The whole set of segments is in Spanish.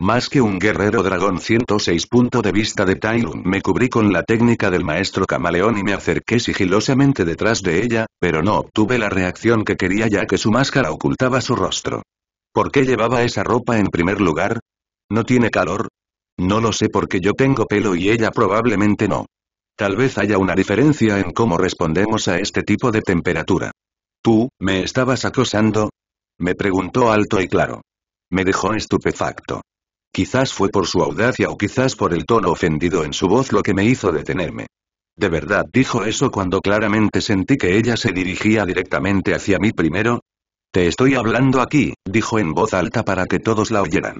Más que un guerrero dragón 106 punto de vista de Tailun me cubrí con la técnica del maestro camaleón y me acerqué sigilosamente detrás de ella, pero no obtuve la reacción que quería ya que su máscara ocultaba su rostro. ¿Por qué llevaba esa ropa en primer lugar? ¿No tiene calor? No lo sé porque yo tengo pelo y ella probablemente no. Tal vez haya una diferencia en cómo respondemos a este tipo de temperatura. ¿Tú, me estabas acosando? Me preguntó alto y claro. Me dejó estupefacto. Quizás fue por su audacia o quizás por el tono ofendido en su voz lo que me hizo detenerme. ¿De verdad dijo eso cuando claramente sentí que ella se dirigía directamente hacia mí primero? Te estoy hablando aquí, dijo en voz alta para que todos la oyeran.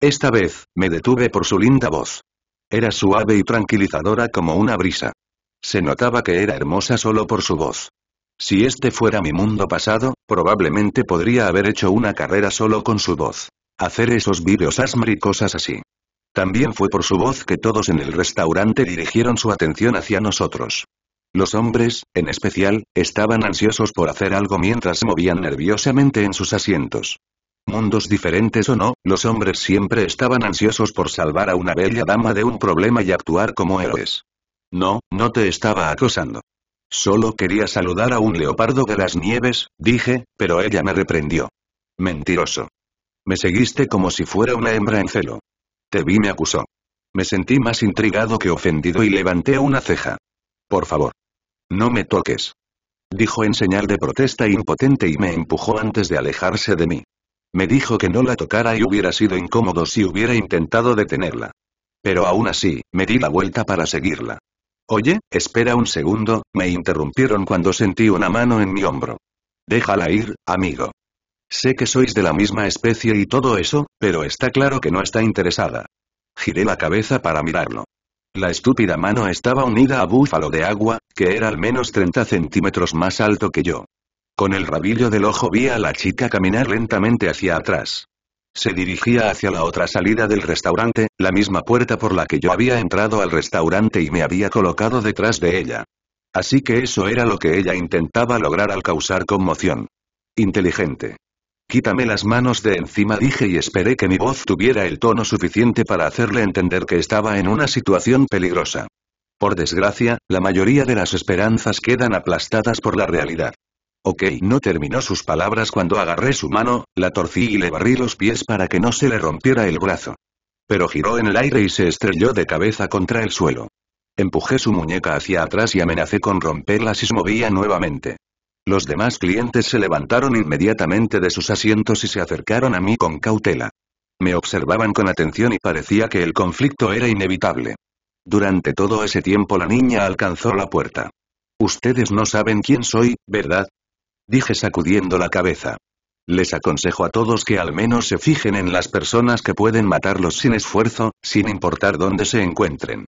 Esta vez, me detuve por su linda voz. Era suave y tranquilizadora como una brisa. Se notaba que era hermosa solo por su voz. Si este fuera mi mundo pasado, probablemente podría haber hecho una carrera solo con su voz hacer esos vídeos asmaricosas y cosas así. También fue por su voz que todos en el restaurante dirigieron su atención hacia nosotros. Los hombres, en especial, estaban ansiosos por hacer algo mientras se movían nerviosamente en sus asientos. Mundos diferentes o no, los hombres siempre estaban ansiosos por salvar a una bella dama de un problema y actuar como héroes. No, no te estaba acosando. Solo quería saludar a un leopardo de las nieves, dije, pero ella me reprendió. Mentiroso. Me seguiste como si fuera una hembra en celo. Te vi, me acusó. Me sentí más intrigado que ofendido y levanté una ceja. Por favor. No me toques. Dijo en señal de protesta impotente y me empujó antes de alejarse de mí. Me dijo que no la tocara y hubiera sido incómodo si hubiera intentado detenerla. Pero aún así, me di la vuelta para seguirla. Oye, espera un segundo, me interrumpieron cuando sentí una mano en mi hombro. Déjala ir, amigo. Sé que sois de la misma especie y todo eso, pero está claro que no está interesada. Giré la cabeza para mirarlo. La estúpida mano estaba unida a búfalo de agua, que era al menos 30 centímetros más alto que yo. Con el rabillo del ojo vi a la chica caminar lentamente hacia atrás. Se dirigía hacia la otra salida del restaurante, la misma puerta por la que yo había entrado al restaurante y me había colocado detrás de ella. Así que eso era lo que ella intentaba lograr al causar conmoción. Inteligente. Quítame las manos de encima dije y esperé que mi voz tuviera el tono suficiente para hacerle entender que estaba en una situación peligrosa. Por desgracia, la mayoría de las esperanzas quedan aplastadas por la realidad. Ok, no terminó sus palabras cuando agarré su mano, la torcí y le barrí los pies para que no se le rompiera el brazo. Pero giró en el aire y se estrelló de cabeza contra el suelo. Empujé su muñeca hacia atrás y amenacé con romperla si se movía nuevamente. Los demás clientes se levantaron inmediatamente de sus asientos y se acercaron a mí con cautela. Me observaban con atención y parecía que el conflicto era inevitable. Durante todo ese tiempo la niña alcanzó la puerta. Ustedes no saben quién soy, ¿verdad? Dije sacudiendo la cabeza. Les aconsejo a todos que al menos se fijen en las personas que pueden matarlos sin esfuerzo, sin importar dónde se encuentren.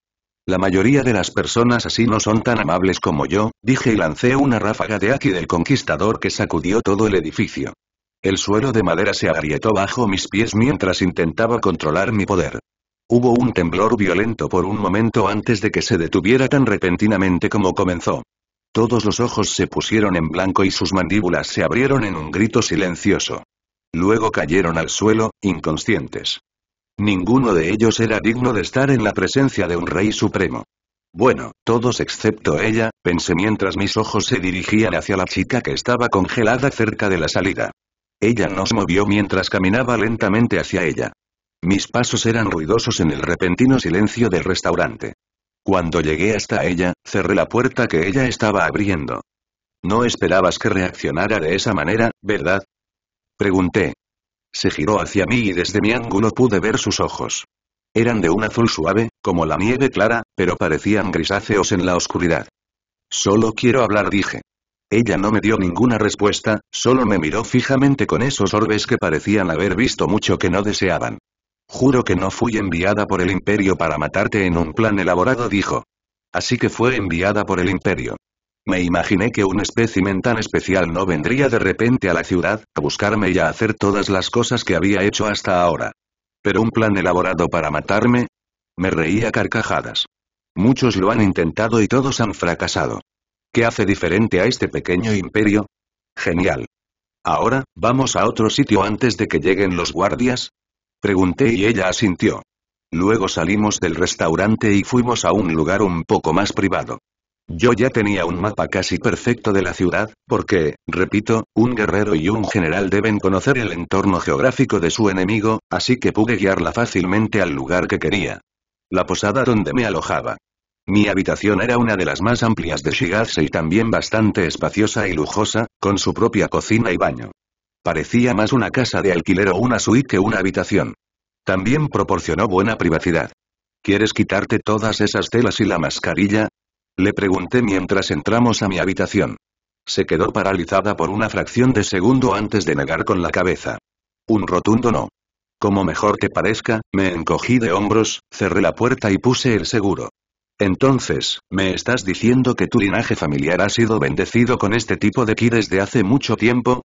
La mayoría de las personas así no son tan amables como yo, dije y lancé una ráfaga de aquí del conquistador que sacudió todo el edificio. El suelo de madera se agrietó bajo mis pies mientras intentaba controlar mi poder. Hubo un temblor violento por un momento antes de que se detuviera tan repentinamente como comenzó. Todos los ojos se pusieron en blanco y sus mandíbulas se abrieron en un grito silencioso. Luego cayeron al suelo, inconscientes. Ninguno de ellos era digno de estar en la presencia de un rey supremo. Bueno, todos excepto ella, pensé mientras mis ojos se dirigían hacia la chica que estaba congelada cerca de la salida. Ella nos movió mientras caminaba lentamente hacia ella. Mis pasos eran ruidosos en el repentino silencio del restaurante. Cuando llegué hasta ella, cerré la puerta que ella estaba abriendo. No esperabas que reaccionara de esa manera, ¿verdad? Pregunté, se giró hacia mí y desde mi ángulo pude ver sus ojos. Eran de un azul suave, como la nieve clara, pero parecían grisáceos en la oscuridad. Solo quiero hablar dije. Ella no me dio ninguna respuesta, solo me miró fijamente con esos orbes que parecían haber visto mucho que no deseaban. Juro que no fui enviada por el imperio para matarte en un plan elaborado dijo. Así que fue enviada por el imperio. Me imaginé que un espécimen tan especial no vendría de repente a la ciudad, a buscarme y a hacer todas las cosas que había hecho hasta ahora. Pero un plan elaborado para matarme? Me reía carcajadas. Muchos lo han intentado y todos han fracasado. ¿Qué hace diferente a este pequeño imperio? Genial. Ahora, ¿vamos a otro sitio antes de que lleguen los guardias? Pregunté y ella asintió. Luego salimos del restaurante y fuimos a un lugar un poco más privado. Yo ya tenía un mapa casi perfecto de la ciudad, porque, repito, un guerrero y un general deben conocer el entorno geográfico de su enemigo, así que pude guiarla fácilmente al lugar que quería. La posada donde me alojaba. Mi habitación era una de las más amplias de Shigatse y también bastante espaciosa y lujosa, con su propia cocina y baño. Parecía más una casa de alquiler o una suite que una habitación. También proporcionó buena privacidad. ¿Quieres quitarte todas esas telas y la mascarilla? Le pregunté mientras entramos a mi habitación. Se quedó paralizada por una fracción de segundo antes de negar con la cabeza. Un rotundo no. Como mejor te parezca, me encogí de hombros, cerré la puerta y puse el seguro. Entonces, ¿me estás diciendo que tu linaje familiar ha sido bendecido con este tipo de ki desde hace mucho tiempo?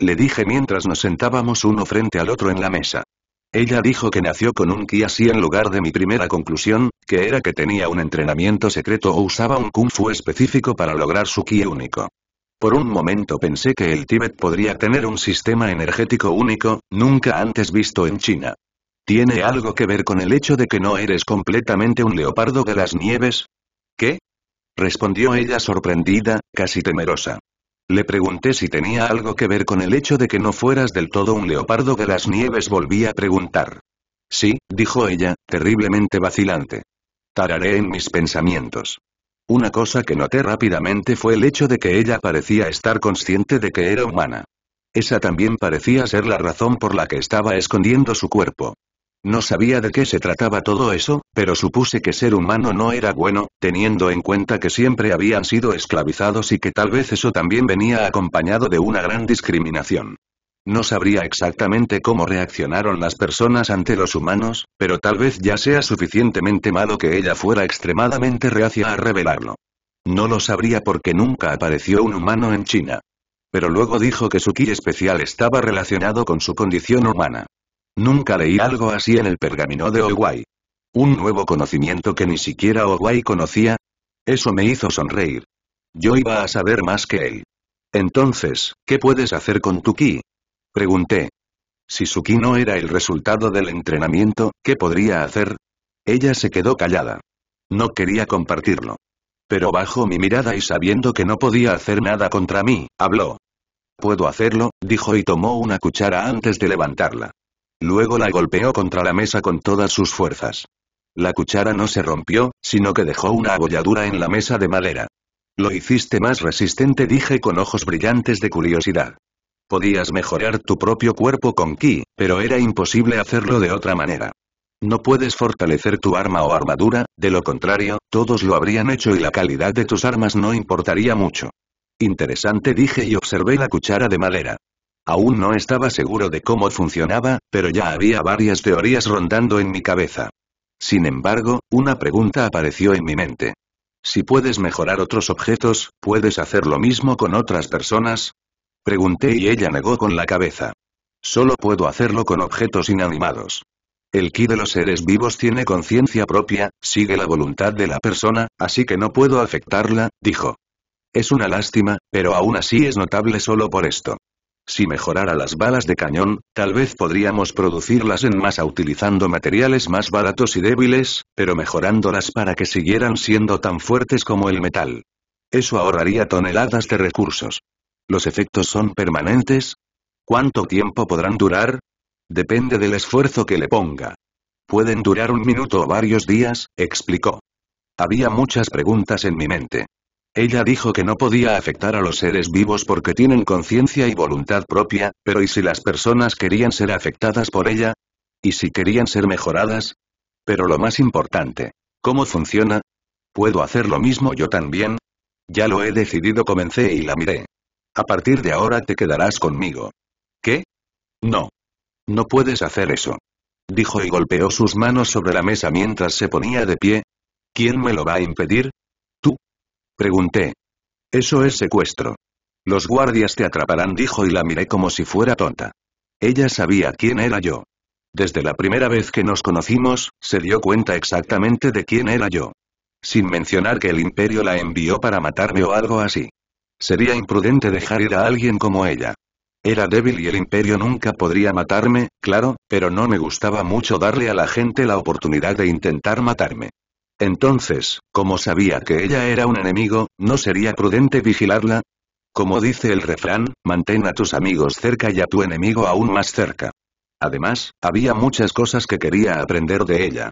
Le dije mientras nos sentábamos uno frente al otro en la mesa. Ella dijo que nació con un ki así en lugar de mi primera conclusión, que era que tenía un entrenamiento secreto o usaba un kung fu específico para lograr su ki único. Por un momento pensé que el Tíbet podría tener un sistema energético único, nunca antes visto en China. ¿Tiene algo que ver con el hecho de que no eres completamente un leopardo de las nieves? ¿Qué? Respondió ella sorprendida, casi temerosa. Le pregunté si tenía algo que ver con el hecho de que no fueras del todo un leopardo de las nieves. Volví a preguntar. Sí, dijo ella, terriblemente vacilante. Tararé en mis pensamientos. Una cosa que noté rápidamente fue el hecho de que ella parecía estar consciente de que era humana. Esa también parecía ser la razón por la que estaba escondiendo su cuerpo. No sabía de qué se trataba todo eso, pero supuse que ser humano no era bueno, teniendo en cuenta que siempre habían sido esclavizados y que tal vez eso también venía acompañado de una gran discriminación. No sabría exactamente cómo reaccionaron las personas ante los humanos, pero tal vez ya sea suficientemente malo que ella fuera extremadamente reacia a revelarlo. No lo sabría porque nunca apareció un humano en China. Pero luego dijo que su ki especial estaba relacionado con su condición humana. Nunca leí algo así en el pergamino de Oguay. Un nuevo conocimiento que ni siquiera Oguay conocía. Eso me hizo sonreír. Yo iba a saber más que él. Entonces, ¿qué puedes hacer con tu ki? Pregunté. Si su ki no era el resultado del entrenamiento, ¿qué podría hacer? Ella se quedó callada. No quería compartirlo. Pero bajo mi mirada y sabiendo que no podía hacer nada contra mí, habló. Puedo hacerlo, dijo y tomó una cuchara antes de levantarla. Luego la golpeó contra la mesa con todas sus fuerzas. La cuchara no se rompió, sino que dejó una abolladura en la mesa de madera. Lo hiciste más resistente, dije con ojos brillantes de curiosidad. Podías mejorar tu propio cuerpo con ki, pero era imposible hacerlo de otra manera. No puedes fortalecer tu arma o armadura, de lo contrario, todos lo habrían hecho y la calidad de tus armas no importaría mucho. Interesante dije y observé la cuchara de madera. Aún no estaba seguro de cómo funcionaba, pero ya había varias teorías rondando en mi cabeza. Sin embargo, una pregunta apareció en mi mente. Si puedes mejorar otros objetos, ¿puedes hacer lo mismo con otras personas? Pregunté y ella negó con la cabeza. Solo puedo hacerlo con objetos inanimados. El ki de los seres vivos tiene conciencia propia, sigue la voluntad de la persona, así que no puedo afectarla, dijo. Es una lástima, pero aún así es notable solo por esto. Si mejorara las balas de cañón, tal vez podríamos producirlas en masa utilizando materiales más baratos y débiles, pero mejorándolas para que siguieran siendo tan fuertes como el metal. Eso ahorraría toneladas de recursos. ¿Los efectos son permanentes? ¿Cuánto tiempo podrán durar? Depende del esfuerzo que le ponga. Pueden durar un minuto o varios días, explicó. Había muchas preguntas en mi mente. Ella dijo que no podía afectar a los seres vivos porque tienen conciencia y voluntad propia, pero ¿y si las personas querían ser afectadas por ella? ¿Y si querían ser mejoradas? Pero lo más importante, ¿cómo funciona? ¿Puedo hacer lo mismo yo también? Ya lo he decidido, comencé y la miré. A partir de ahora te quedarás conmigo. ¿Qué? No. No puedes hacer eso. Dijo y golpeó sus manos sobre la mesa mientras se ponía de pie. ¿Quién me lo va a impedir? Pregunté. Eso es secuestro. Los guardias te atraparán dijo y la miré como si fuera tonta. Ella sabía quién era yo. Desde la primera vez que nos conocimos, se dio cuenta exactamente de quién era yo. Sin mencionar que el imperio la envió para matarme o algo así. Sería imprudente dejar ir a alguien como ella. Era débil y el imperio nunca podría matarme, claro, pero no me gustaba mucho darle a la gente la oportunidad de intentar matarme. Entonces, como sabía que ella era un enemigo, ¿no sería prudente vigilarla? Como dice el refrán, mantén a tus amigos cerca y a tu enemigo aún más cerca. Además, había muchas cosas que quería aprender de ella.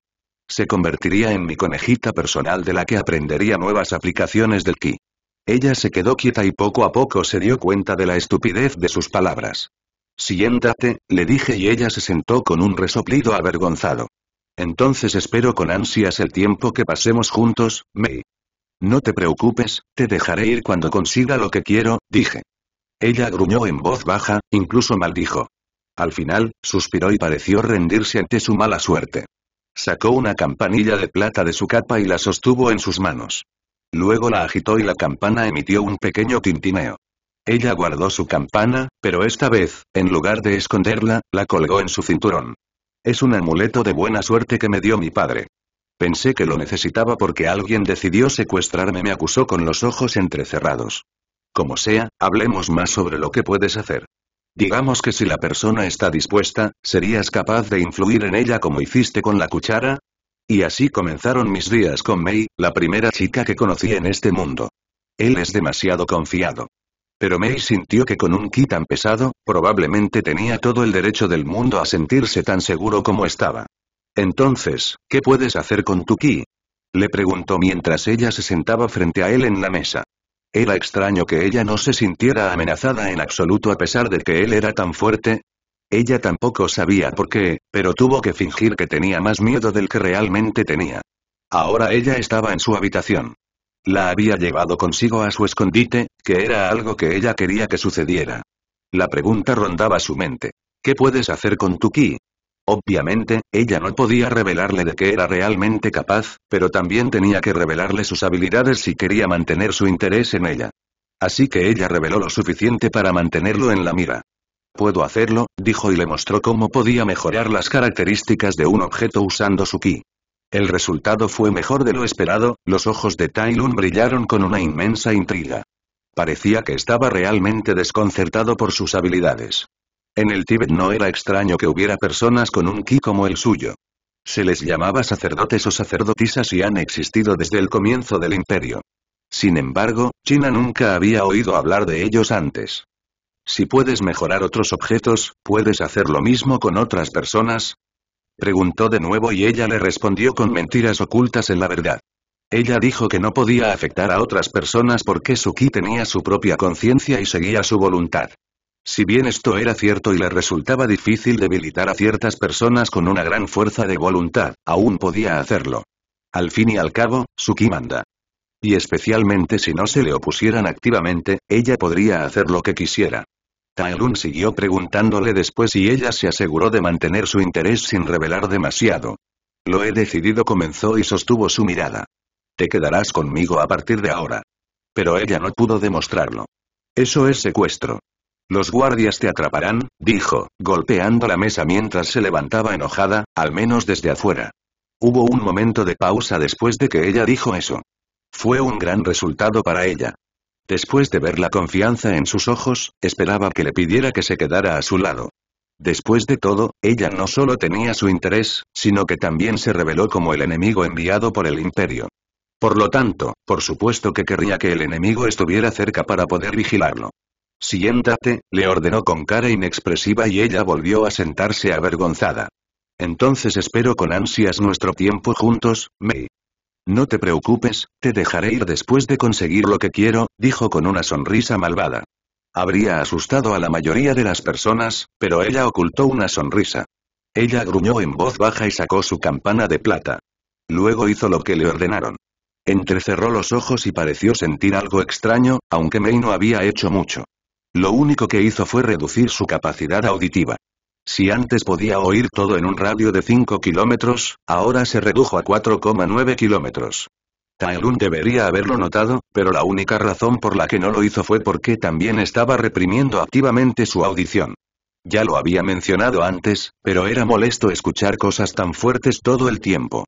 Se convertiría en mi conejita personal de la que aprendería nuevas aplicaciones del ki. Ella se quedó quieta y poco a poco se dio cuenta de la estupidez de sus palabras. Siéntate, le dije y ella se sentó con un resoplido avergonzado. Entonces espero con ansias el tiempo que pasemos juntos, May. No te preocupes, te dejaré ir cuando consiga lo que quiero, dije. Ella gruñó en voz baja, incluso maldijo. Al final, suspiró y pareció rendirse ante su mala suerte. Sacó una campanilla de plata de su capa y la sostuvo en sus manos. Luego la agitó y la campana emitió un pequeño tintineo. Ella guardó su campana, pero esta vez, en lugar de esconderla, la colgó en su cinturón. Es un amuleto de buena suerte que me dio mi padre. Pensé que lo necesitaba porque alguien decidió secuestrarme, me acusó con los ojos entrecerrados. Como sea, hablemos más sobre lo que puedes hacer. Digamos que si la persona está dispuesta, ¿serías capaz de influir en ella como hiciste con la cuchara? Y así comenzaron mis días con May, la primera chica que conocí en este mundo. Él es demasiado confiado. Pero May sintió que con un ki tan pesado, probablemente tenía todo el derecho del mundo a sentirse tan seguro como estaba. Entonces, ¿qué puedes hacer con tu ki? Le preguntó mientras ella se sentaba frente a él en la mesa. Era extraño que ella no se sintiera amenazada en absoluto a pesar de que él era tan fuerte. Ella tampoco sabía por qué, pero tuvo que fingir que tenía más miedo del que realmente tenía. Ahora ella estaba en su habitación. La había llevado consigo a su escondite, que era algo que ella quería que sucediera. La pregunta rondaba su mente. ¿Qué puedes hacer con tu ki? Obviamente, ella no podía revelarle de qué era realmente capaz, pero también tenía que revelarle sus habilidades si quería mantener su interés en ella. Así que ella reveló lo suficiente para mantenerlo en la mira. Puedo hacerlo, dijo y le mostró cómo podía mejorar las características de un objeto usando su ki. El resultado fue mejor de lo esperado, los ojos de Tai brillaron con una inmensa intriga. Parecía que estaba realmente desconcertado por sus habilidades. En el Tíbet no era extraño que hubiera personas con un ki como el suyo. Se les llamaba sacerdotes o sacerdotisas y han existido desde el comienzo del imperio. Sin embargo, China nunca había oído hablar de ellos antes. Si puedes mejorar otros objetos, puedes hacer lo mismo con otras personas, Preguntó de nuevo y ella le respondió con mentiras ocultas en la verdad. Ella dijo que no podía afectar a otras personas porque Suki tenía su propia conciencia y seguía su voluntad. Si bien esto era cierto y le resultaba difícil debilitar a ciertas personas con una gran fuerza de voluntad, aún podía hacerlo. Al fin y al cabo, Suki manda. Y especialmente si no se le opusieran activamente, ella podría hacer lo que quisiera. Taelun siguió preguntándole después y ella se aseguró de mantener su interés sin revelar demasiado. Lo he decidido comenzó y sostuvo su mirada. Te quedarás conmigo a partir de ahora. Pero ella no pudo demostrarlo. Eso es secuestro. Los guardias te atraparán, dijo, golpeando la mesa mientras se levantaba enojada, al menos desde afuera. Hubo un momento de pausa después de que ella dijo eso. Fue un gran resultado para ella. Después de ver la confianza en sus ojos, esperaba que le pidiera que se quedara a su lado. Después de todo, ella no solo tenía su interés, sino que también se reveló como el enemigo enviado por el imperio. Por lo tanto, por supuesto que querría que el enemigo estuviera cerca para poder vigilarlo. Siéntate, le ordenó con cara inexpresiva y ella volvió a sentarse avergonzada. Entonces espero con ansias nuestro tiempo juntos, Mei. No te preocupes, te dejaré ir después de conseguir lo que quiero, dijo con una sonrisa malvada. Habría asustado a la mayoría de las personas, pero ella ocultó una sonrisa. Ella gruñó en voz baja y sacó su campana de plata. Luego hizo lo que le ordenaron. Entrecerró los ojos y pareció sentir algo extraño, aunque May no había hecho mucho. Lo único que hizo fue reducir su capacidad auditiva. Si antes podía oír todo en un radio de 5 kilómetros, ahora se redujo a 4,9 kilómetros. Taelun debería haberlo notado, pero la única razón por la que no lo hizo fue porque también estaba reprimiendo activamente su audición. Ya lo había mencionado antes, pero era molesto escuchar cosas tan fuertes todo el tiempo.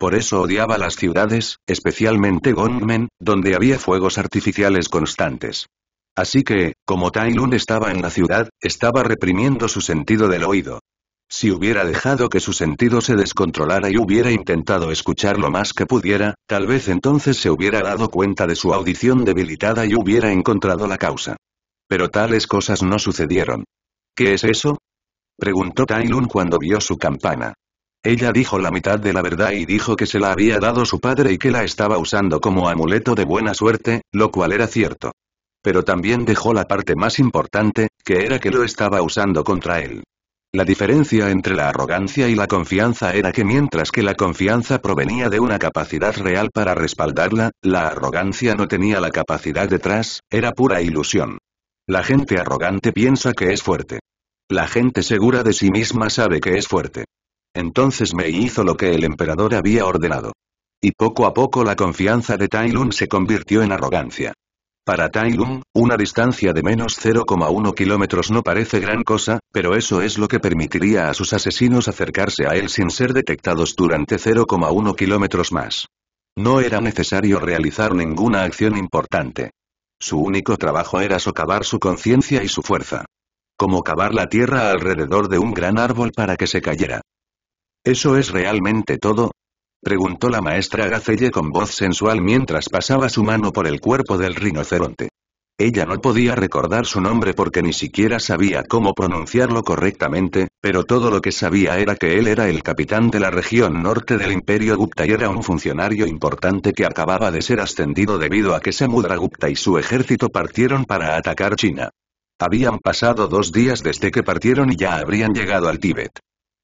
Por eso odiaba las ciudades, especialmente Gongmen, donde había fuegos artificiales constantes. Así que, como Tai estaba en la ciudad, estaba reprimiendo su sentido del oído. Si hubiera dejado que su sentido se descontrolara y hubiera intentado escuchar lo más que pudiera, tal vez entonces se hubiera dado cuenta de su audición debilitada y hubiera encontrado la causa. Pero tales cosas no sucedieron. ¿Qué es eso? preguntó Tai cuando vio su campana. Ella dijo la mitad de la verdad y dijo que se la había dado su padre y que la estaba usando como amuleto de buena suerte, lo cual era cierto. Pero también dejó la parte más importante, que era que lo estaba usando contra él. La diferencia entre la arrogancia y la confianza era que mientras que la confianza provenía de una capacidad real para respaldarla, la arrogancia no tenía la capacidad detrás, era pura ilusión. La gente arrogante piensa que es fuerte. La gente segura de sí misma sabe que es fuerte. Entonces Mei hizo lo que el emperador había ordenado. Y poco a poco la confianza de Tai se convirtió en arrogancia. Para Tai una distancia de menos 0,1 kilómetros no parece gran cosa, pero eso es lo que permitiría a sus asesinos acercarse a él sin ser detectados durante 0,1 kilómetros más. No era necesario realizar ninguna acción importante. Su único trabajo era socavar su conciencia y su fuerza. Como cavar la tierra alrededor de un gran árbol para que se cayera. Eso es realmente todo, preguntó la maestra Gacelle con voz sensual mientras pasaba su mano por el cuerpo del rinoceronte. Ella no podía recordar su nombre porque ni siquiera sabía cómo pronunciarlo correctamente, pero todo lo que sabía era que él era el capitán de la región norte del Imperio Gupta y era un funcionario importante que acababa de ser ascendido debido a que Samudra Gupta y su ejército partieron para atacar China. Habían pasado dos días desde que partieron y ya habrían llegado al Tíbet.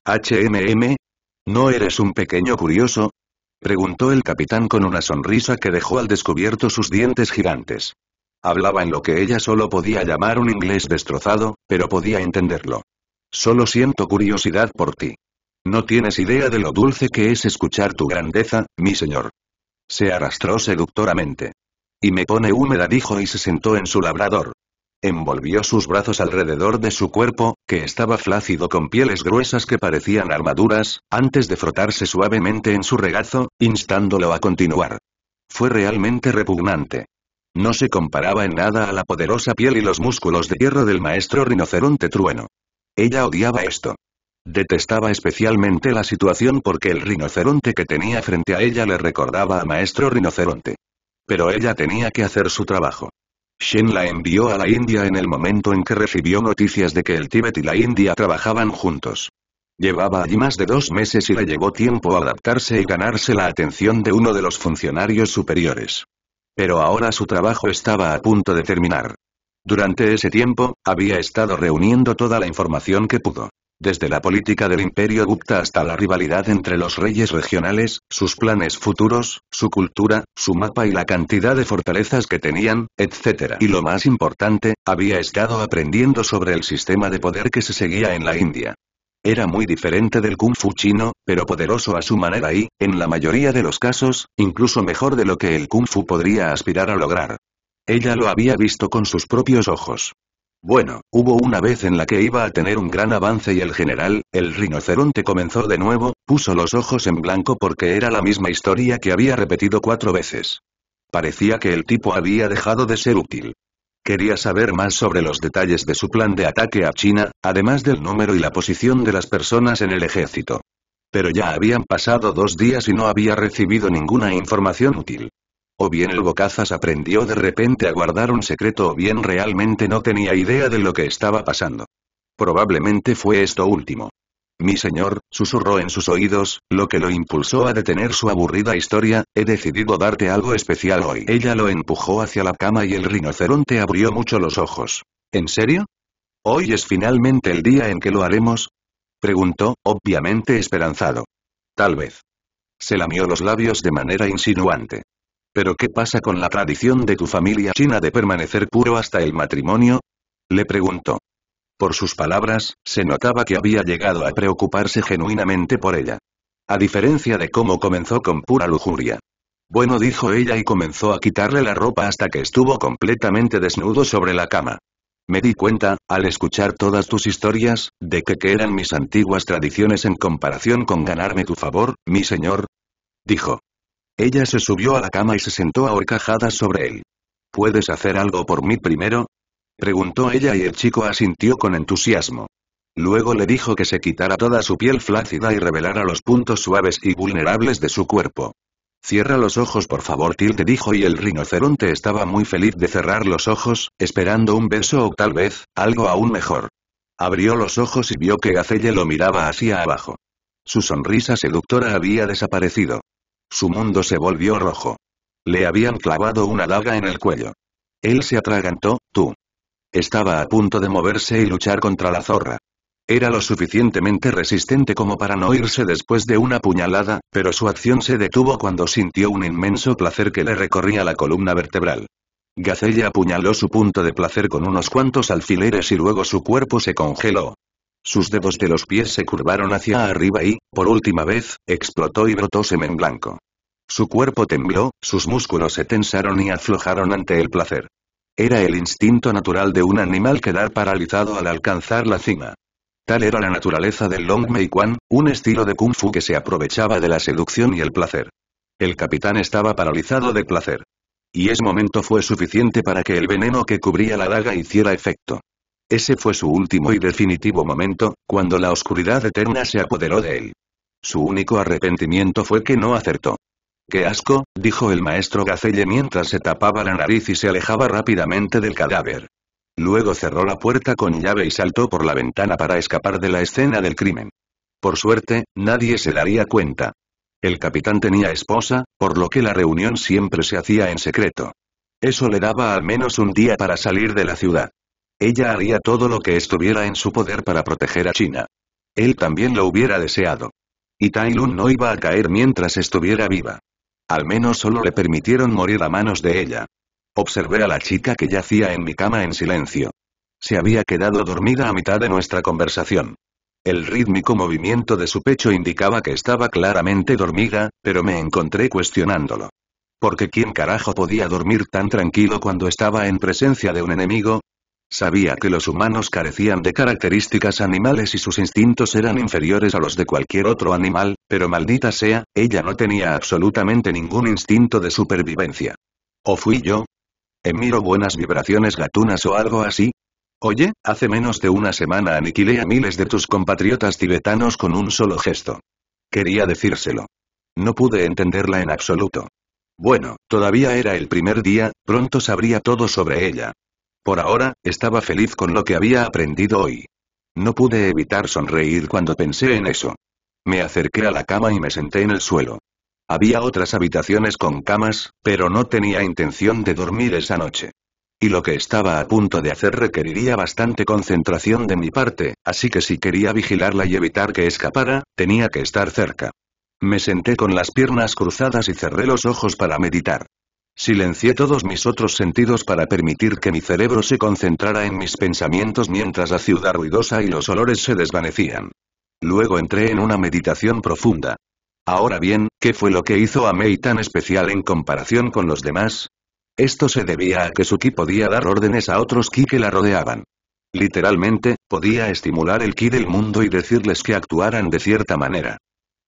HMM, ¿No eres un pequeño curioso? Preguntó el capitán con una sonrisa que dejó al descubierto sus dientes gigantes. Hablaba en lo que ella solo podía llamar un inglés destrozado, pero podía entenderlo. Solo siento curiosidad por ti. No tienes idea de lo dulce que es escuchar tu grandeza, mi señor. Se arrastró seductoramente. Y me pone húmeda dijo y se sentó en su labrador. Envolvió sus brazos alrededor de su cuerpo, que estaba flácido con pieles gruesas que parecían armaduras, antes de frotarse suavemente en su regazo, instándolo a continuar. Fue realmente repugnante. No se comparaba en nada a la poderosa piel y los músculos de hierro del maestro rinoceronte trueno. Ella odiaba esto. Detestaba especialmente la situación porque el rinoceronte que tenía frente a ella le recordaba a maestro rinoceronte. Pero ella tenía que hacer su trabajo. Shen la envió a la India en el momento en que recibió noticias de que el Tíbet y la India trabajaban juntos. Llevaba allí más de dos meses y le llevó tiempo adaptarse y ganarse la atención de uno de los funcionarios superiores. Pero ahora su trabajo estaba a punto de terminar. Durante ese tiempo, había estado reuniendo toda la información que pudo. Desde la política del imperio Gupta hasta la rivalidad entre los reyes regionales, sus planes futuros, su cultura, su mapa y la cantidad de fortalezas que tenían, etc. Y lo más importante, había estado aprendiendo sobre el sistema de poder que se seguía en la India. Era muy diferente del kung fu chino, pero poderoso a su manera y, en la mayoría de los casos, incluso mejor de lo que el kung fu podría aspirar a lograr. Ella lo había visto con sus propios ojos. Bueno, hubo una vez en la que iba a tener un gran avance y el general, el rinoceronte comenzó de nuevo, puso los ojos en blanco porque era la misma historia que había repetido cuatro veces. Parecía que el tipo había dejado de ser útil. Quería saber más sobre los detalles de su plan de ataque a China, además del número y la posición de las personas en el ejército. Pero ya habían pasado dos días y no había recibido ninguna información útil. O bien el bocazas aprendió de repente a guardar un secreto o bien realmente no tenía idea de lo que estaba pasando. Probablemente fue esto último. Mi señor, susurró en sus oídos, lo que lo impulsó a detener su aburrida historia, he decidido darte algo especial hoy. Ella lo empujó hacia la cama y el rinoceronte abrió mucho los ojos. ¿En serio? ¿Hoy es finalmente el día en que lo haremos? Preguntó, obviamente esperanzado. Tal vez. Se lamió los labios de manera insinuante. ¿Pero qué pasa con la tradición de tu familia china de permanecer puro hasta el matrimonio? Le preguntó. Por sus palabras, se notaba que había llegado a preocuparse genuinamente por ella. A diferencia de cómo comenzó con pura lujuria. Bueno dijo ella y comenzó a quitarle la ropa hasta que estuvo completamente desnudo sobre la cama. Me di cuenta, al escuchar todas tus historias, de que eran mis antiguas tradiciones en comparación con ganarme tu favor, mi señor. Dijo. Ella se subió a la cama y se sentó ahorcajada sobre él. ¿Puedes hacer algo por mí primero? Preguntó ella y el chico asintió con entusiasmo. Luego le dijo que se quitara toda su piel flácida y revelara los puntos suaves y vulnerables de su cuerpo. Cierra los ojos por favor Tilde dijo y el rinoceronte estaba muy feliz de cerrar los ojos, esperando un beso o tal vez, algo aún mejor. Abrió los ojos y vio que Gacelle lo miraba hacia abajo. Su sonrisa seductora había desaparecido. Su mundo se volvió rojo. Le habían clavado una daga en el cuello. Él se atragantó, tú. Estaba a punto de moverse y luchar contra la zorra. Era lo suficientemente resistente como para no irse después de una puñalada, pero su acción se detuvo cuando sintió un inmenso placer que le recorría la columna vertebral. Gacella apuñaló su punto de placer con unos cuantos alfileres y luego su cuerpo se congeló. Sus dedos de los pies se curvaron hacia arriba y, por última vez, explotó y brotó semen blanco. Su cuerpo tembló, sus músculos se tensaron y aflojaron ante el placer. Era el instinto natural de un animal quedar paralizado al alcanzar la cima. Tal era la naturaleza del Long Mei Quan, un estilo de kung fu que se aprovechaba de la seducción y el placer. El capitán estaba paralizado de placer. Y ese momento fue suficiente para que el veneno que cubría la daga hiciera efecto. Ese fue su último y definitivo momento, cuando la oscuridad eterna se apoderó de él. Su único arrepentimiento fue que no acertó. ¡Qué asco! dijo el maestro Gacelle mientras se tapaba la nariz y se alejaba rápidamente del cadáver. Luego cerró la puerta con llave y saltó por la ventana para escapar de la escena del crimen. Por suerte, nadie se daría cuenta. El capitán tenía esposa, por lo que la reunión siempre se hacía en secreto. Eso le daba al menos un día para salir de la ciudad. Ella haría todo lo que estuviera en su poder para proteger a China. Él también lo hubiera deseado. Y Tai no iba a caer mientras estuviera viva. Al menos solo le permitieron morir a manos de ella. Observé a la chica que yacía en mi cama en silencio. Se había quedado dormida a mitad de nuestra conversación. El rítmico movimiento de su pecho indicaba que estaba claramente dormida, pero me encontré cuestionándolo. Porque quién carajo podía dormir tan tranquilo cuando estaba en presencia de un enemigo, Sabía que los humanos carecían de características animales y sus instintos eran inferiores a los de cualquier otro animal, pero maldita sea, ella no tenía absolutamente ningún instinto de supervivencia. ¿O fui yo? ¿Emiro buenas vibraciones gatunas o algo así? Oye, hace menos de una semana aniquilé a miles de tus compatriotas tibetanos con un solo gesto. Quería decírselo. No pude entenderla en absoluto. Bueno, todavía era el primer día, pronto sabría todo sobre ella. Por ahora, estaba feliz con lo que había aprendido hoy. No pude evitar sonreír cuando pensé en eso. Me acerqué a la cama y me senté en el suelo. Había otras habitaciones con camas, pero no tenía intención de dormir esa noche. Y lo que estaba a punto de hacer requeriría bastante concentración de mi parte, así que si quería vigilarla y evitar que escapara, tenía que estar cerca. Me senté con las piernas cruzadas y cerré los ojos para meditar. Silencié todos mis otros sentidos para permitir que mi cerebro se concentrara en mis pensamientos mientras la ciudad ruidosa y los olores se desvanecían. Luego entré en una meditación profunda. Ahora bien, ¿qué fue lo que hizo a Mei tan especial en comparación con los demás? Esto se debía a que su ki podía dar órdenes a otros ki que la rodeaban. Literalmente, podía estimular el ki del mundo y decirles que actuaran de cierta manera.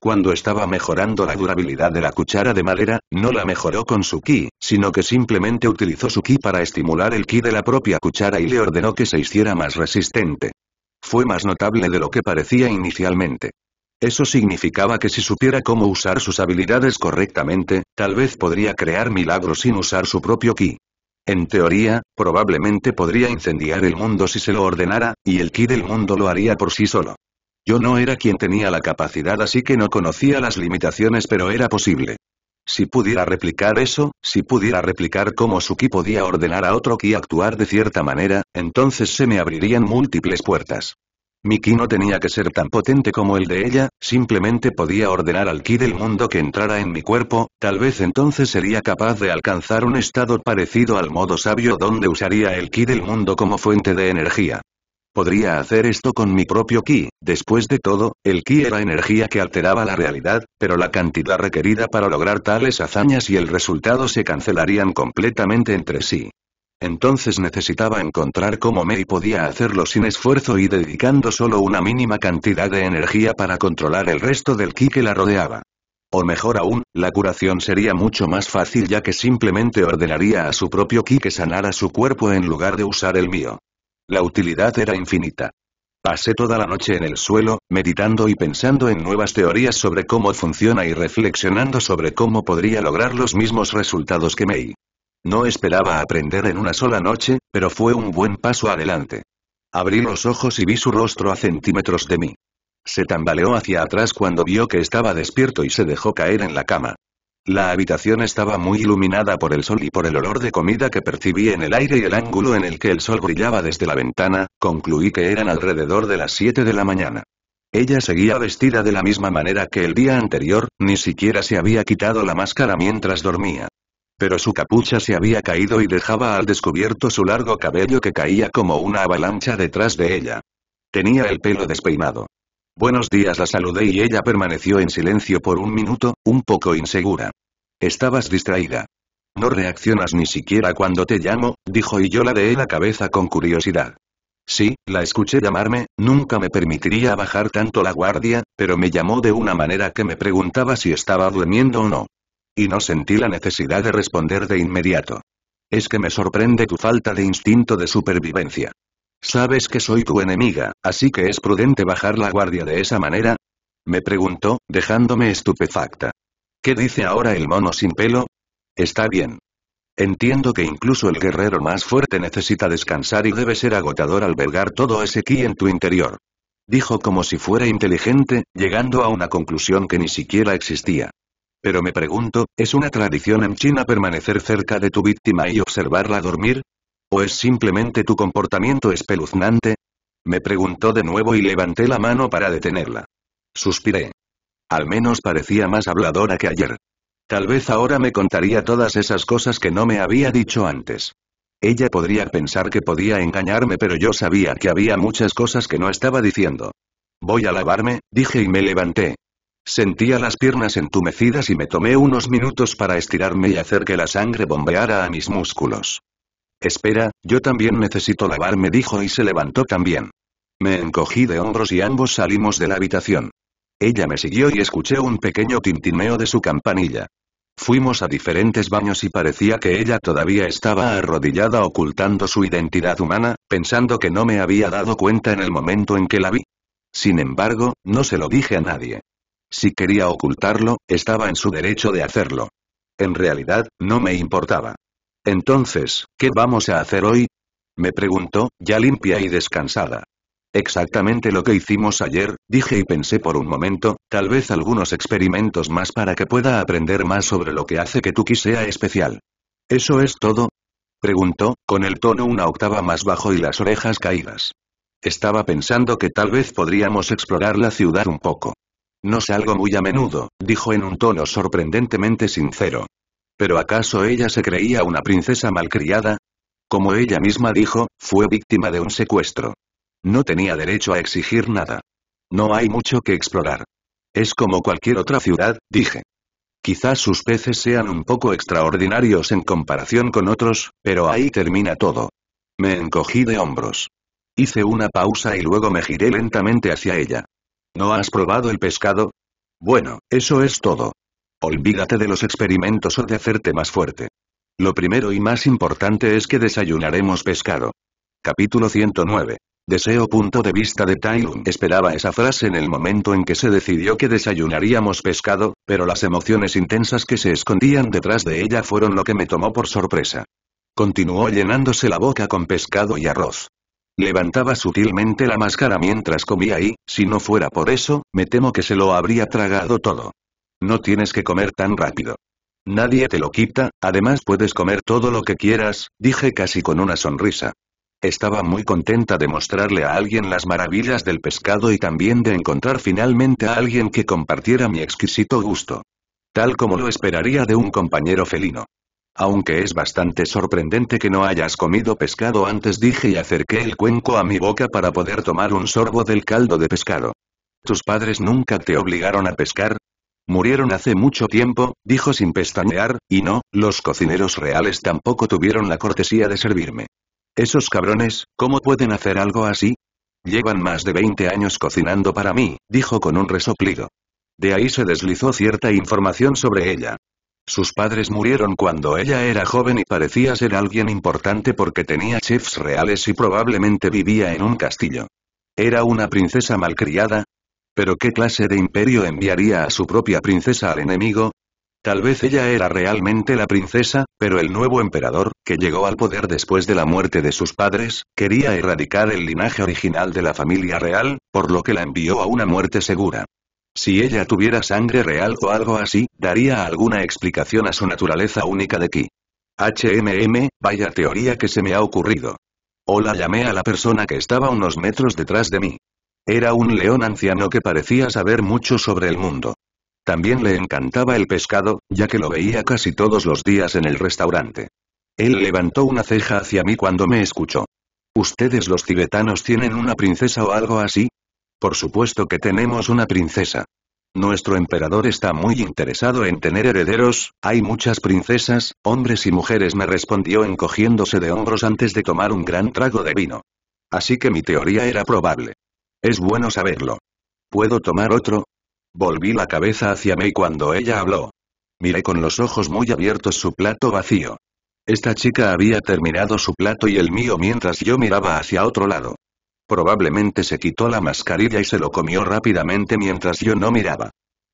Cuando estaba mejorando la durabilidad de la cuchara de madera, no la mejoró con su ki, sino que simplemente utilizó su ki para estimular el ki de la propia cuchara y le ordenó que se hiciera más resistente. Fue más notable de lo que parecía inicialmente. Eso significaba que si supiera cómo usar sus habilidades correctamente, tal vez podría crear milagros sin usar su propio ki. En teoría, probablemente podría incendiar el mundo si se lo ordenara, y el ki del mundo lo haría por sí solo. Yo no era quien tenía la capacidad así que no conocía las limitaciones pero era posible. Si pudiera replicar eso, si pudiera replicar cómo su ki podía ordenar a otro ki actuar de cierta manera, entonces se me abrirían múltiples puertas. Mi ki no tenía que ser tan potente como el de ella, simplemente podía ordenar al ki del mundo que entrara en mi cuerpo, tal vez entonces sería capaz de alcanzar un estado parecido al modo sabio donde usaría el ki del mundo como fuente de energía. Podría hacer esto con mi propio ki, después de todo, el ki era energía que alteraba la realidad, pero la cantidad requerida para lograr tales hazañas y el resultado se cancelarían completamente entre sí. Entonces necesitaba encontrar cómo Mei podía hacerlo sin esfuerzo y dedicando solo una mínima cantidad de energía para controlar el resto del ki que la rodeaba. O mejor aún, la curación sería mucho más fácil ya que simplemente ordenaría a su propio ki que sanara su cuerpo en lugar de usar el mío. La utilidad era infinita. Pasé toda la noche en el suelo, meditando y pensando en nuevas teorías sobre cómo funciona y reflexionando sobre cómo podría lograr los mismos resultados que May. No esperaba aprender en una sola noche, pero fue un buen paso adelante. Abrí los ojos y vi su rostro a centímetros de mí. Se tambaleó hacia atrás cuando vio que estaba despierto y se dejó caer en la cama. La habitación estaba muy iluminada por el sol y por el olor de comida que percibí en el aire y el ángulo en el que el sol brillaba desde la ventana, concluí que eran alrededor de las 7 de la mañana. Ella seguía vestida de la misma manera que el día anterior, ni siquiera se había quitado la máscara mientras dormía. Pero su capucha se había caído y dejaba al descubierto su largo cabello que caía como una avalancha detrás de ella. Tenía el pelo despeinado. Buenos días la saludé y ella permaneció en silencio por un minuto, un poco insegura. Estabas distraída. No reaccionas ni siquiera cuando te llamo, dijo y yo la deé la cabeza con curiosidad. Sí, la escuché llamarme, nunca me permitiría bajar tanto la guardia, pero me llamó de una manera que me preguntaba si estaba durmiendo o no. Y no sentí la necesidad de responder de inmediato. Es que me sorprende tu falta de instinto de supervivencia. ¿Sabes que soy tu enemiga, así que es prudente bajar la guardia de esa manera? Me preguntó, dejándome estupefacta. ¿Qué dice ahora el mono sin pelo? Está bien. Entiendo que incluso el guerrero más fuerte necesita descansar y debe ser agotador albergar todo ese ki en tu interior. Dijo como si fuera inteligente, llegando a una conclusión que ni siquiera existía. Pero me pregunto, ¿es una tradición en China permanecer cerca de tu víctima y observarla dormir? ¿O es ¿Pues simplemente tu comportamiento espeluznante? Me preguntó de nuevo y levanté la mano para detenerla. Suspiré. Al menos parecía más habladora que ayer. Tal vez ahora me contaría todas esas cosas que no me había dicho antes. Ella podría pensar que podía engañarme pero yo sabía que había muchas cosas que no estaba diciendo. Voy a lavarme, dije y me levanté. Sentía las piernas entumecidas y me tomé unos minutos para estirarme y hacer que la sangre bombeara a mis músculos. Espera, yo también necesito lavarme dijo y se levantó también. Me encogí de hombros y ambos salimos de la habitación. Ella me siguió y escuché un pequeño tintineo de su campanilla. Fuimos a diferentes baños y parecía que ella todavía estaba arrodillada ocultando su identidad humana, pensando que no me había dado cuenta en el momento en que la vi. Sin embargo, no se lo dije a nadie. Si quería ocultarlo, estaba en su derecho de hacerlo. En realidad, no me importaba. Entonces, ¿qué vamos a hacer hoy? Me preguntó, ya limpia y descansada. Exactamente lo que hicimos ayer, dije y pensé por un momento, tal vez algunos experimentos más para que pueda aprender más sobre lo que hace que Tuki sea especial. ¿Eso es todo? Preguntó, con el tono una octava más bajo y las orejas caídas. Estaba pensando que tal vez podríamos explorar la ciudad un poco. No salgo muy a menudo, dijo en un tono sorprendentemente sincero. ¿Pero acaso ella se creía una princesa malcriada? Como ella misma dijo, fue víctima de un secuestro. No tenía derecho a exigir nada. No hay mucho que explorar. Es como cualquier otra ciudad, dije. Quizás sus peces sean un poco extraordinarios en comparación con otros, pero ahí termina todo. Me encogí de hombros. Hice una pausa y luego me giré lentamente hacia ella. ¿No has probado el pescado? Bueno, eso es todo. Olvídate de los experimentos o de hacerte más fuerte. Lo primero y más importante es que desayunaremos pescado. Capítulo 109. Deseo punto de vista de Tailun esperaba esa frase en el momento en que se decidió que desayunaríamos pescado, pero las emociones intensas que se escondían detrás de ella fueron lo que me tomó por sorpresa. Continuó llenándose la boca con pescado y arroz. Levantaba sutilmente la máscara mientras comía y, si no fuera por eso, me temo que se lo habría tragado todo. No tienes que comer tan rápido. Nadie te lo quita, además puedes comer todo lo que quieras, dije casi con una sonrisa. Estaba muy contenta de mostrarle a alguien las maravillas del pescado y también de encontrar finalmente a alguien que compartiera mi exquisito gusto. Tal como lo esperaría de un compañero felino. Aunque es bastante sorprendente que no hayas comido pescado antes dije y acerqué el cuenco a mi boca para poder tomar un sorbo del caldo de pescado. Tus padres nunca te obligaron a pescar, Murieron hace mucho tiempo, dijo sin pestañear, y no, los cocineros reales tampoco tuvieron la cortesía de servirme. Esos cabrones, ¿cómo pueden hacer algo así? Llevan más de 20 años cocinando para mí, dijo con un resoplido. De ahí se deslizó cierta información sobre ella. Sus padres murieron cuando ella era joven y parecía ser alguien importante porque tenía chefs reales y probablemente vivía en un castillo. Era una princesa malcriada, ¿Pero qué clase de imperio enviaría a su propia princesa al enemigo? Tal vez ella era realmente la princesa, pero el nuevo emperador, que llegó al poder después de la muerte de sus padres, quería erradicar el linaje original de la familia real, por lo que la envió a una muerte segura. Si ella tuviera sangre real o algo así, daría alguna explicación a su naturaleza única de ki. HMM, vaya teoría que se me ha ocurrido. Hola llamé a la persona que estaba unos metros detrás de mí. Era un león anciano que parecía saber mucho sobre el mundo. También le encantaba el pescado, ya que lo veía casi todos los días en el restaurante. Él levantó una ceja hacia mí cuando me escuchó. ¿Ustedes los tibetanos tienen una princesa o algo así? Por supuesto que tenemos una princesa. Nuestro emperador está muy interesado en tener herederos, hay muchas princesas, hombres y mujeres me respondió encogiéndose de hombros antes de tomar un gran trago de vino. Así que mi teoría era probable. Es bueno saberlo. ¿Puedo tomar otro? Volví la cabeza hacia May cuando ella habló. Miré con los ojos muy abiertos su plato vacío. Esta chica había terminado su plato y el mío mientras yo miraba hacia otro lado. Probablemente se quitó la mascarilla y se lo comió rápidamente mientras yo no miraba.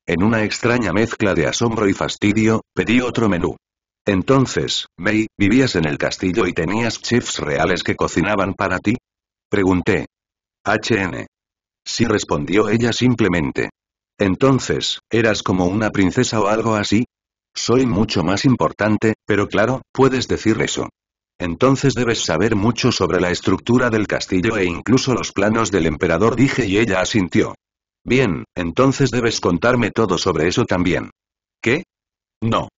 En una extraña mezcla de asombro y fastidio, pedí otro menú. Entonces, May, ¿vivías en el castillo y tenías chefs reales que cocinaban para ti? Pregunté. HN. Sí respondió ella simplemente. Entonces, ¿eras como una princesa o algo así? Soy mucho más importante, pero claro, puedes decir eso. Entonces debes saber mucho sobre la estructura del castillo e incluso los planos del emperador dije y ella asintió. Bien, entonces debes contarme todo sobre eso también. ¿Qué? No.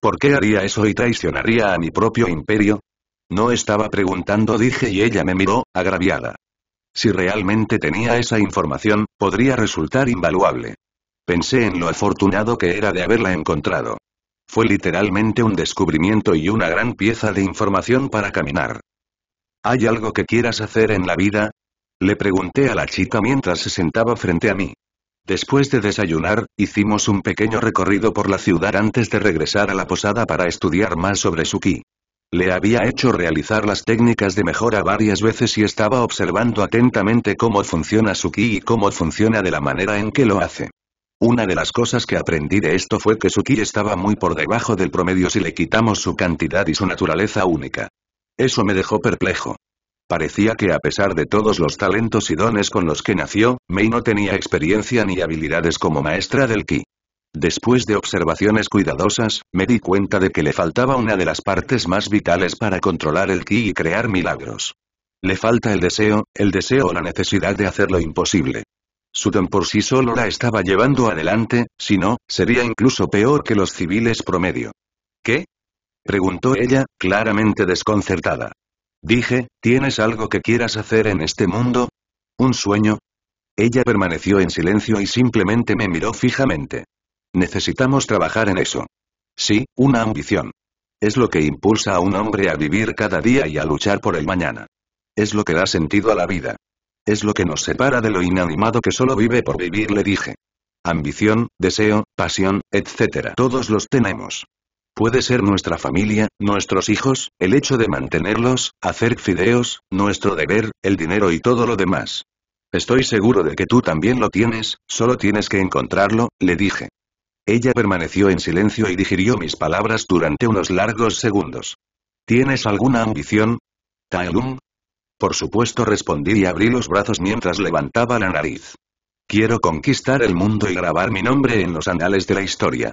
¿Por qué haría eso y traicionaría a mi propio imperio? No estaba preguntando dije y ella me miró, agraviada. Si realmente tenía esa información, podría resultar invaluable. Pensé en lo afortunado que era de haberla encontrado. Fue literalmente un descubrimiento y una gran pieza de información para caminar. ¿Hay algo que quieras hacer en la vida? Le pregunté a la chica mientras se sentaba frente a mí. Después de desayunar, hicimos un pequeño recorrido por la ciudad antes de regresar a la posada para estudiar más sobre Suki. Le había hecho realizar las técnicas de mejora varias veces y estaba observando atentamente cómo funciona su ki y cómo funciona de la manera en que lo hace. Una de las cosas que aprendí de esto fue que su ki estaba muy por debajo del promedio si le quitamos su cantidad y su naturaleza única. Eso me dejó perplejo. Parecía que a pesar de todos los talentos y dones con los que nació, Mei no tenía experiencia ni habilidades como maestra del ki. Después de observaciones cuidadosas, me di cuenta de que le faltaba una de las partes más vitales para controlar el ki y crear milagros. Le falta el deseo, el deseo o la necesidad de hacer lo imposible. Su don por sí solo la estaba llevando adelante, si no, sería incluso peor que los civiles promedio. ¿Qué? preguntó ella, claramente desconcertada. Dije, ¿tienes algo que quieras hacer en este mundo? ¿Un sueño? Ella permaneció en silencio y simplemente me miró fijamente. Necesitamos trabajar en eso. Sí, una ambición. Es lo que impulsa a un hombre a vivir cada día y a luchar por el mañana. Es lo que da sentido a la vida. Es lo que nos separa de lo inanimado que solo vive por vivir, le dije. Ambición, deseo, pasión, etc. Todos los tenemos. Puede ser nuestra familia, nuestros hijos, el hecho de mantenerlos, hacer fideos, nuestro deber, el dinero y todo lo demás. Estoy seguro de que tú también lo tienes, solo tienes que encontrarlo, le dije. Ella permaneció en silencio y digirió mis palabras durante unos largos segundos. ¿Tienes alguna ambición? Taelung. Por supuesto respondí y abrí los brazos mientras levantaba la nariz. Quiero conquistar el mundo y grabar mi nombre en los anales de la historia.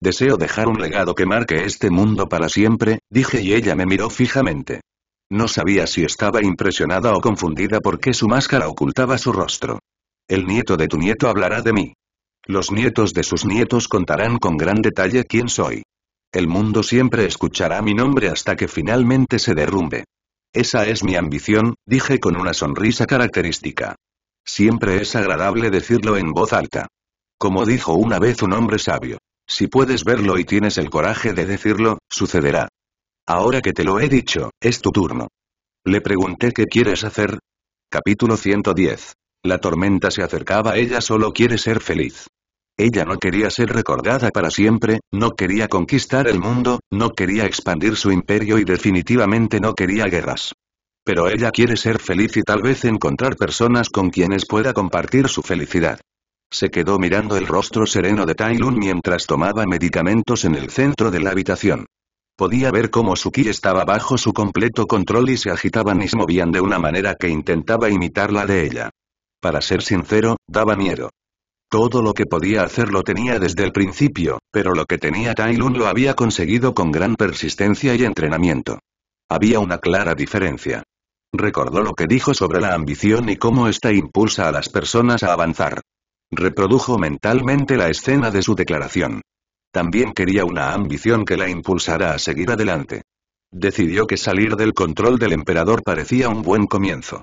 Deseo dejar un legado que marque este mundo para siempre, dije y ella me miró fijamente. No sabía si estaba impresionada o confundida porque su máscara ocultaba su rostro. El nieto de tu nieto hablará de mí. Los nietos de sus nietos contarán con gran detalle quién soy. El mundo siempre escuchará mi nombre hasta que finalmente se derrumbe. Esa es mi ambición, dije con una sonrisa característica. Siempre es agradable decirlo en voz alta. Como dijo una vez un hombre sabio, si puedes verlo y tienes el coraje de decirlo, sucederá. Ahora que te lo he dicho, es tu turno. Le pregunté qué quieres hacer. Capítulo 110. La tormenta se acercaba, ella solo quiere ser feliz. Ella no quería ser recordada para siempre, no quería conquistar el mundo, no quería expandir su imperio y definitivamente no quería guerras. Pero ella quiere ser feliz y tal vez encontrar personas con quienes pueda compartir su felicidad. Se quedó mirando el rostro sereno de Tai mientras tomaba medicamentos en el centro de la habitación. Podía ver cómo su estaba bajo su completo control y se agitaban y se movían de una manera que intentaba imitar la de ella. Para ser sincero, daba miedo. Todo lo que podía hacer lo tenía desde el principio, pero lo que tenía Tai lo había conseguido con gran persistencia y entrenamiento. Había una clara diferencia. Recordó lo que dijo sobre la ambición y cómo ésta impulsa a las personas a avanzar. Reprodujo mentalmente la escena de su declaración. También quería una ambición que la impulsara a seguir adelante. Decidió que salir del control del emperador parecía un buen comienzo.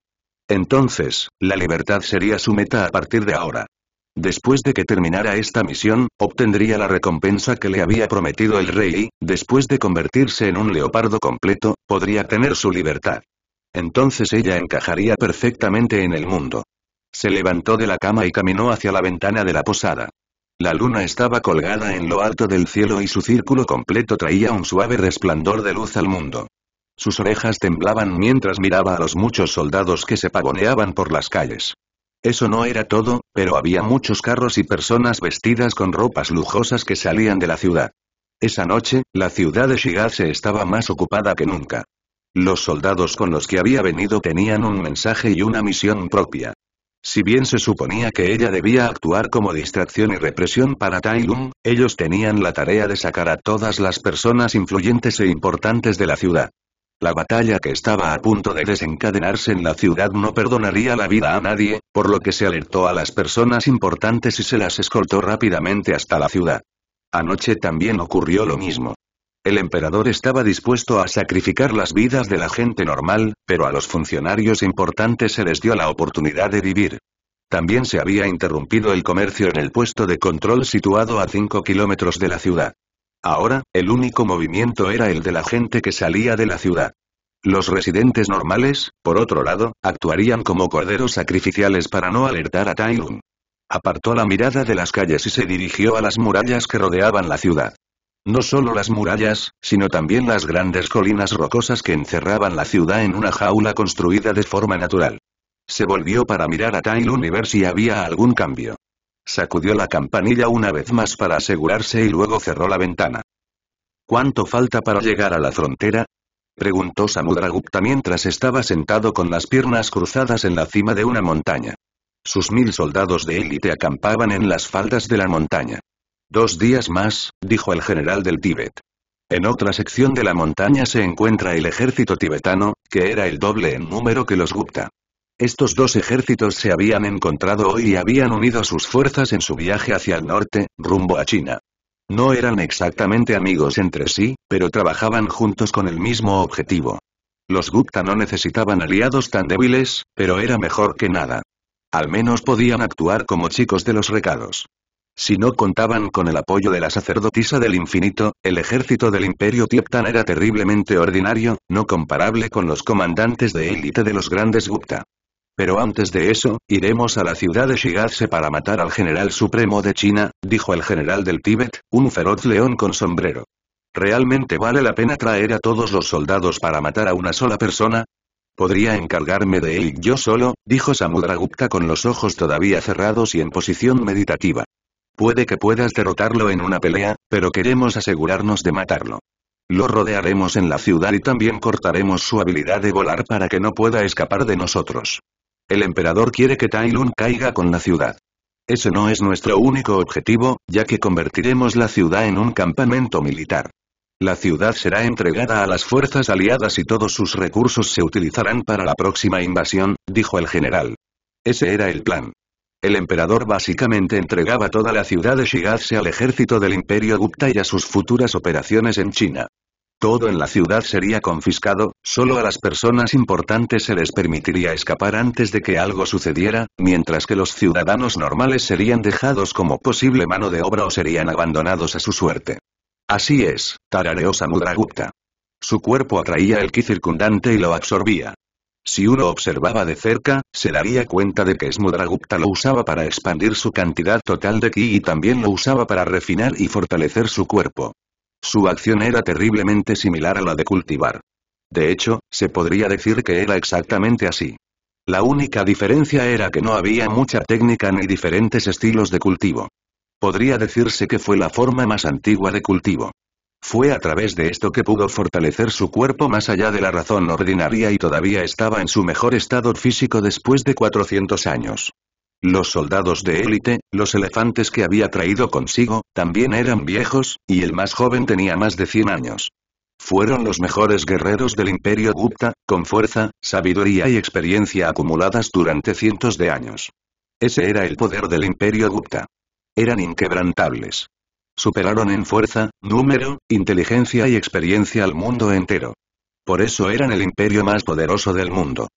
Entonces, la libertad sería su meta a partir de ahora. Después de que terminara esta misión, obtendría la recompensa que le había prometido el rey y, después de convertirse en un leopardo completo, podría tener su libertad. Entonces ella encajaría perfectamente en el mundo. Se levantó de la cama y caminó hacia la ventana de la posada. La luna estaba colgada en lo alto del cielo y su círculo completo traía un suave resplandor de luz al mundo. Sus orejas temblaban mientras miraba a los muchos soldados que se pavoneaban por las calles. Eso no era todo, pero había muchos carros y personas vestidas con ropas lujosas que salían de la ciudad. Esa noche, la ciudad de se estaba más ocupada que nunca. Los soldados con los que había venido tenían un mensaje y una misión propia. Si bien se suponía que ella debía actuar como distracción y represión para Tai ellos tenían la tarea de sacar a todas las personas influyentes e importantes de la ciudad. La batalla que estaba a punto de desencadenarse en la ciudad no perdonaría la vida a nadie, por lo que se alertó a las personas importantes y se las escoltó rápidamente hasta la ciudad. Anoche también ocurrió lo mismo. El emperador estaba dispuesto a sacrificar las vidas de la gente normal, pero a los funcionarios importantes se les dio la oportunidad de vivir. También se había interrumpido el comercio en el puesto de control situado a 5 kilómetros de la ciudad. Ahora, el único movimiento era el de la gente que salía de la ciudad. Los residentes normales, por otro lado, actuarían como corderos sacrificiales para no alertar a Tailun. Apartó la mirada de las calles y se dirigió a las murallas que rodeaban la ciudad. No solo las murallas, sino también las grandes colinas rocosas que encerraban la ciudad en una jaula construida de forma natural. Se volvió para mirar a Tailun y ver si había algún cambio. Sacudió la campanilla una vez más para asegurarse y luego cerró la ventana. ¿Cuánto falta para llegar a la frontera? preguntó Gupta mientras estaba sentado con las piernas cruzadas en la cima de una montaña. Sus mil soldados de élite acampaban en las faldas de la montaña. Dos días más, dijo el general del Tíbet. En otra sección de la montaña se encuentra el ejército tibetano, que era el doble en número que los Gupta. Estos dos ejércitos se habían encontrado hoy y habían unido sus fuerzas en su viaje hacia el norte, rumbo a China. No eran exactamente amigos entre sí, pero trabajaban juntos con el mismo objetivo. Los Gupta no necesitaban aliados tan débiles, pero era mejor que nada. Al menos podían actuar como chicos de los recados. Si no contaban con el apoyo de la sacerdotisa del infinito, el ejército del imperio Tieptan era terriblemente ordinario, no comparable con los comandantes de élite de los grandes Gupta. Pero antes de eso, iremos a la ciudad de Shigatse para matar al general supremo de China, dijo el general del Tíbet, un feroz león con sombrero. ¿Realmente vale la pena traer a todos los soldados para matar a una sola persona? Podría encargarme de él yo solo, dijo Samudragupta con los ojos todavía cerrados y en posición meditativa. Puede que puedas derrotarlo en una pelea, pero queremos asegurarnos de matarlo. Lo rodearemos en la ciudad y también cortaremos su habilidad de volar para que no pueda escapar de nosotros. El emperador quiere que Tai caiga con la ciudad. Ese no es nuestro único objetivo, ya que convertiremos la ciudad en un campamento militar. La ciudad será entregada a las fuerzas aliadas y todos sus recursos se utilizarán para la próxima invasión, dijo el general. Ese era el plan. El emperador básicamente entregaba toda la ciudad de Shigatse al ejército del imperio Gupta y a sus futuras operaciones en China. Todo en la ciudad sería confiscado, solo a las personas importantes se les permitiría escapar antes de que algo sucediera, mientras que los ciudadanos normales serían dejados como posible mano de obra o serían abandonados a su suerte. Así es, Tarareosa Samudragupta. Su cuerpo atraía el ki circundante y lo absorbía. Si uno observaba de cerca, se daría cuenta de que Smudragupta lo usaba para expandir su cantidad total de ki y también lo usaba para refinar y fortalecer su cuerpo. Su acción era terriblemente similar a la de cultivar. De hecho, se podría decir que era exactamente así. La única diferencia era que no había mucha técnica ni diferentes estilos de cultivo. Podría decirse que fue la forma más antigua de cultivo. Fue a través de esto que pudo fortalecer su cuerpo más allá de la razón ordinaria y todavía estaba en su mejor estado físico después de 400 años. Los soldados de élite, los elefantes que había traído consigo, también eran viejos, y el más joven tenía más de 100 años. Fueron los mejores guerreros del imperio Gupta, con fuerza, sabiduría y experiencia acumuladas durante cientos de años. Ese era el poder del imperio Gupta. Eran inquebrantables. Superaron en fuerza, número, inteligencia y experiencia al mundo entero. Por eso eran el imperio más poderoso del mundo.